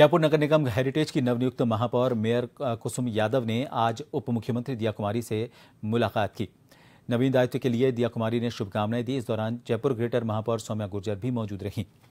जयपुर नगर निगम heritage की नवनियुक्त महापौर मेयर कुसुम यादव ने आज उप मुख्यमंत्री दिया कुमारी से मुलाकात की नवीन दायित्व के लिए दिया कुमारी ने शुभकामनाएं दी इस दौरान जयपुर ग्रेटर महापौर सौम्या गुर्जर भी मौजूद रहीं